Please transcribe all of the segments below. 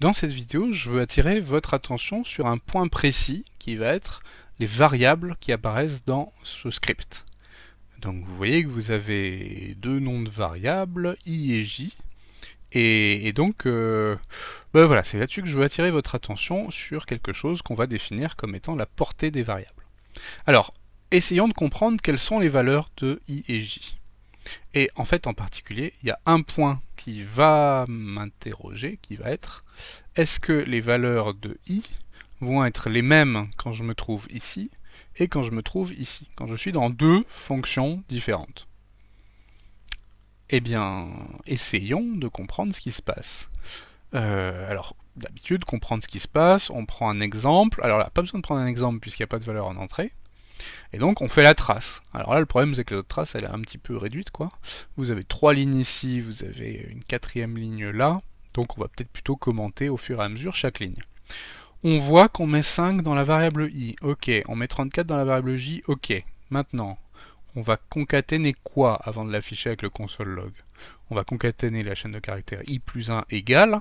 Dans cette vidéo, je veux attirer votre attention sur un point précis qui va être les variables qui apparaissent dans ce script. Donc vous voyez que vous avez deux noms de variables, i et j, et, donc euh, bah voilà, c'est là-dessus que je veux attirer votre attention sur quelque chose qu'on va définir comme étant la portée des variables. Alors, essayons de comprendre quelles sont les valeurs de i et j. Et en fait, en particulier, il y a un point qui va m'interroger, qui va être est-ce que les valeurs de i vont être les mêmes quand je me trouve ici et quand je me trouve ici, quand je suis dans deux fonctions différentes Eh bien, essayons de comprendre ce qui se passe. Euh, alors, d'habitude, comprendre ce qui se passe, on prend un exemple. Alors là, pas besoin de prendre un exemple puisqu'il n'y a pas de valeur en entrée. Et donc on fait la trace. Alors là le problème c'est que la trace elle est un petit peu réduite quoi. Vous avez trois lignes ici, vous avez une quatrième ligne là, donc on va peut-être plutôt commenter au fur et à mesure chaque ligne. On voit qu'on met 5 dans la variable i, ok. On met 34 dans la variable j, ok. Maintenant, on va concaténer quoi avant de l'afficher avec le console log On va concaténer la chaîne de caractères i plus 1 égale,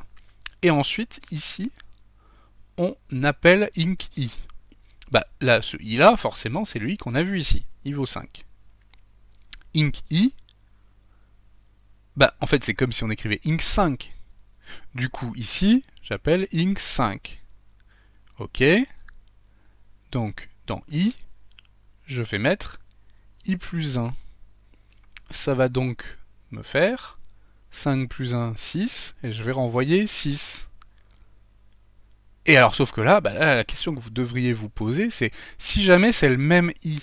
et ensuite, ici, on appelle inc i bah, là, ce i là, forcément, c'est lui qu'on a vu ici. Il vaut 5. Inc i, bah, en fait, c'est comme si on écrivait inc 5. Du coup, ici, j'appelle inc 5. OK. Donc, dans i, je vais mettre i plus 1. Ça va donc me faire 5 plus 1, 6, et je vais renvoyer 6. Et alors, sauf que bah, là, la question que vous devriez vous poser, c'est si jamais c'est le même i,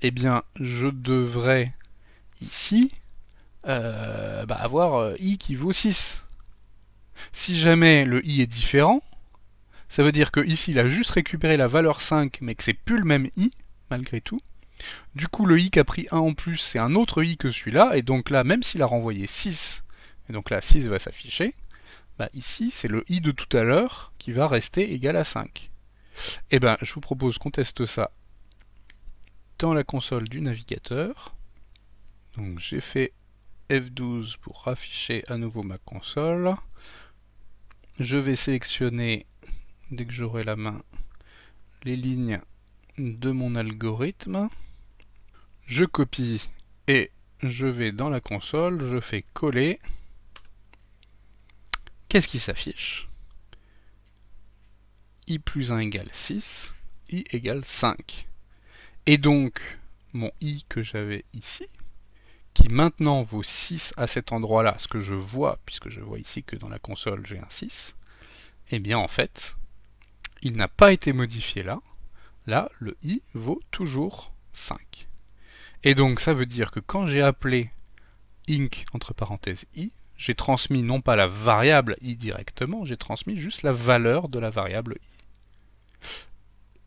eh bien, je devrais ici euh, bah, avoir euh, i qui vaut 6. Si jamais le i est différent, ça veut dire que ici il a juste récupéré la valeur 5, mais que c'est plus le même i, malgré tout. Du coup, le i qui a pris 1 en plus, c'est un autre i que celui-là, et donc là, même s'il a renvoyé 6, et donc là, 6 va s'afficher, bah, ici c'est le i de tout à l'heure qui va rester égal à 5. Et eh ben je vous propose qu'on teste ça dans la console du navigateur. Donc j'ai fait F12 pour afficher à nouveau ma console. Je vais sélectionner, dès que j'aurai la main, les lignes de mon algorithme. Je copie et je vais dans la console, je fais coller. Qu'est-ce qui s'affiche i plus 1 égale 6, i égale 5. Et donc, mon i que j'avais ici, qui maintenant vaut 6 à cet endroit-là, ce que je vois, puisque je vois ici que dans la console j'ai un 6, eh bien en fait, il n'a pas été modifié là. Là, le i vaut toujours 5. Et donc ça veut dire que quand j'ai appelé inc entre parenthèses i, j'ai transmis non pas la variable i directement, j'ai transmis juste la valeur de la variable i.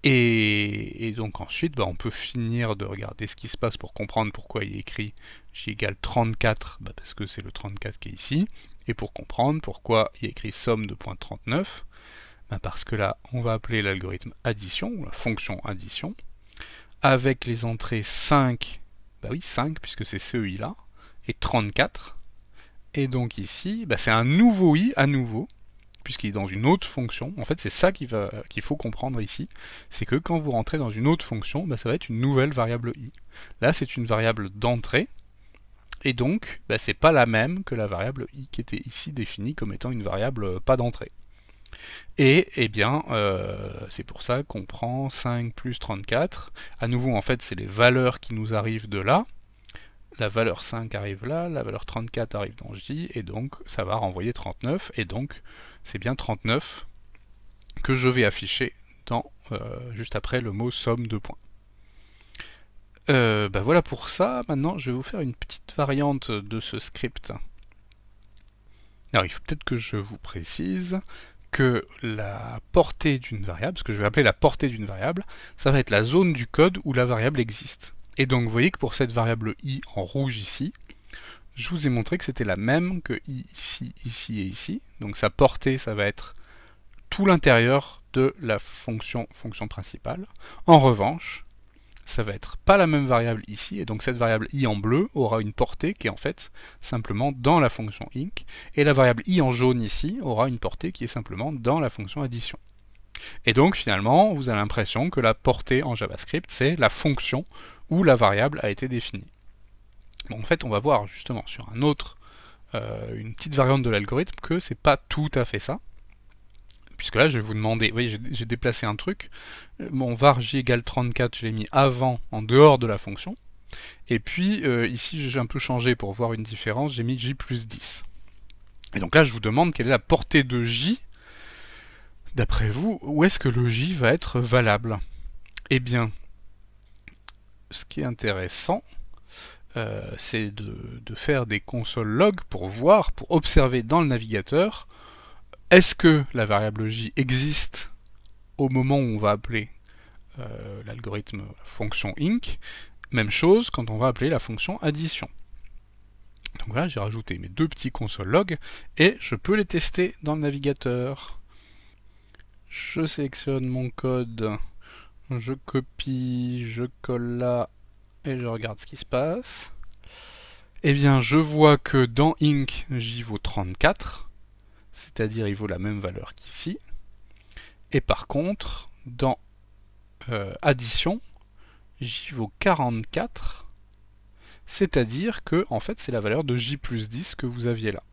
Et, donc ensuite, bah, on peut finir de regarder ce qui se passe pour comprendre pourquoi il est écrit j égale 34, bah, parce que c'est le 34 qui est ici, et pour comprendre pourquoi il écrit somme de 0.39, 39, bah, parce que là, on va appeler l'algorithme addition, ou la fonction addition, avec les entrées 5, bah oui 5 puisque c'est ce i là, et 34, et donc ici, bah, c'est un nouveau i à nouveau, puisqu'il est dans une autre fonction. En fait, c'est ça qu'il faut comprendre ici. C'est que quand vous rentrez dans une autre fonction, bah, ça va être une nouvelle variable i. Là, c'est une variable d'entrée, et donc bah, c'est pas la même que la variable i qui était ici définie comme étant une variable euh, pas d'entrée. Et eh bien, euh, c'est pour ça qu'on prend 5 plus 34. À nouveau, en fait, c'est les valeurs qui nous arrivent de là la valeur 5 arrive là, la valeur 34 arrive dans J, et donc ça va renvoyer 39, et donc c'est bien 39 que je vais afficher dans, euh, juste après le mot somme de points. Euh, bah voilà pour ça, maintenant je vais vous faire une petite variante de ce script. Alors il faut peut-être que je vous précise que la portée d'une variable, ce que je vais appeler la portée d'une variable, ça va être la zone du code où la variable existe. Et donc vous voyez que pour cette variable i en rouge ici, je vous ai montré que c'était la même que i ici, ici et ici. Donc sa portée, ça va être tout l'intérieur de la fonction, fonction principale. En revanche, ça va être pas la même variable ici, et donc cette variable i en bleu aura une portée qui est en fait simplement dans la fonction inc, et la variable i en jaune ici aura une portée qui est simplement dans la fonction addition. Et donc finalement, vous avez l'impression que la portée en JavaScript, c'est la fonction où la variable a été définie. en fait, on va voir justement sur un autre, euh, une petite variante de l'algorithme que c'est pas tout à fait ça. Puisque là, je vais vous demander, vous voyez, j'ai déplacé un truc. Euh, mon var j égale 34, je l'ai mis avant, en dehors de la fonction. Et puis, euh, ici, j'ai un peu changé pour voir une différence, j'ai mis j plus 10. Et donc là, je vous demande quelle est la portée de j. D'après vous, où est-ce que le j va être valable Eh bien, ce qui est intéressant, euh, c'est de, faire des console log pour voir, pour observer dans le navigateur, est-ce que la variable j existe au moment où on va appeler euh, l'algorithme fonction inc. Même chose quand on va appeler la fonction addition. Donc là, j'ai rajouté mes deux petits console log et je peux les tester dans le navigateur. Je sélectionne mon code je copie, je colle là et je regarde ce qui se passe. Eh bien, je vois que dans Inc, j'y vaut 34, c'est-à-dire il vaut la même valeur qu'ici. Et par contre, dans euh, Addition, j vaut 44, c'est-à-dire que, en fait, c'est la valeur de J plus 10 que vous aviez là.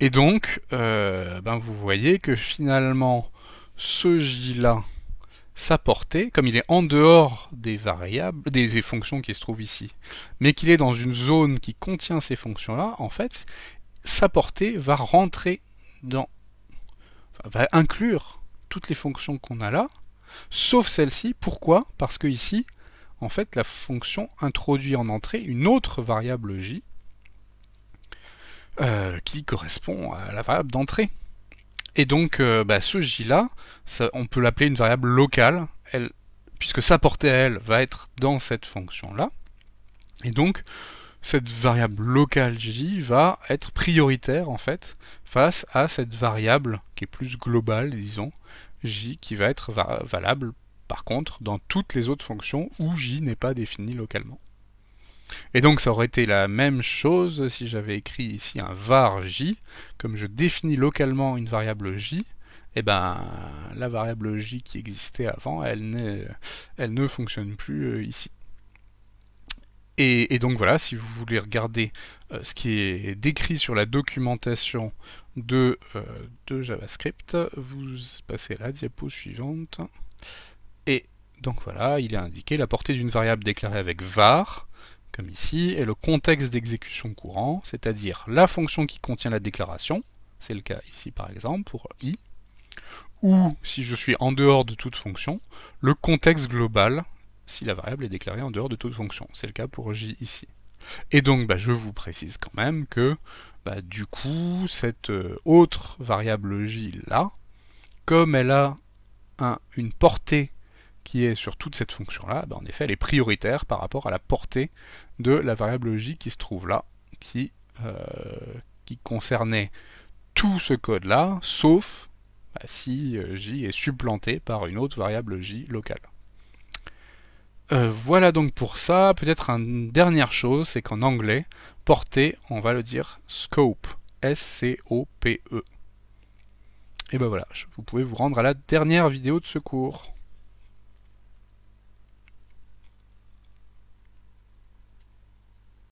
Et donc, euh, ben vous voyez que finalement, ce J-là, sa portée, comme il est en dehors des variables, des, fonctions qui se trouvent ici, mais qu'il est dans une zone qui contient ces fonctions-là, en fait, sa portée va rentrer dans, va inclure toutes les fonctions qu'on a là, sauf celle-ci. Pourquoi Parce que ici, en fait, la fonction introduit en entrée une autre variable j euh, qui correspond à la variable d'entrée. Et donc euh, bah, ce J-là, on peut l'appeler une variable locale, puisque sa portée à elle va être dans cette fonction-là. Et donc cette variable locale J va être prioritaire en fait face à cette variable qui est plus globale, disons, J qui va être valable par contre dans toutes les autres fonctions où J n'est pas défini localement. Et donc ça aurait été la même chose si j'avais écrit ici un var j, comme je définis localement une variable j, et eh ben la variable j qui existait avant, elle, ne fonctionne plus euh, ici. Et, donc voilà, si vous voulez regarder euh, ce qui est décrit sur la documentation de, euh, de, JavaScript, vous passez à la diapo suivante. Et donc voilà, il est indiqué la portée d'une variable déclarée avec var comme ici, est le contexte d'exécution courant, c'est-à-dire la fonction qui contient la déclaration, c'est le cas ici par exemple pour i, ou si je suis en dehors de toute fonction, le contexte global si la variable est déclarée en dehors de toute fonction. C'est le cas pour j ici. Et donc bah, je vous précise quand même que bah, du coup cette euh, autre variable j là, comme elle a une portée qui est sur toute cette fonction-là, ben, en effet, elle est prioritaire par rapport à la portée de la variable j qui se trouve là, qui, euh, concernait tout ce code-là, sauf bah, si euh, j est supplanté par une autre variable j locale. Euh, voilà donc pour ça. Peut-être une dernière chose, c'est qu'en anglais, portée, on va le dire scope. S-C-O-P-E. Et ben voilà, vous pouvez vous rendre à la dernière vidéo de ce cours.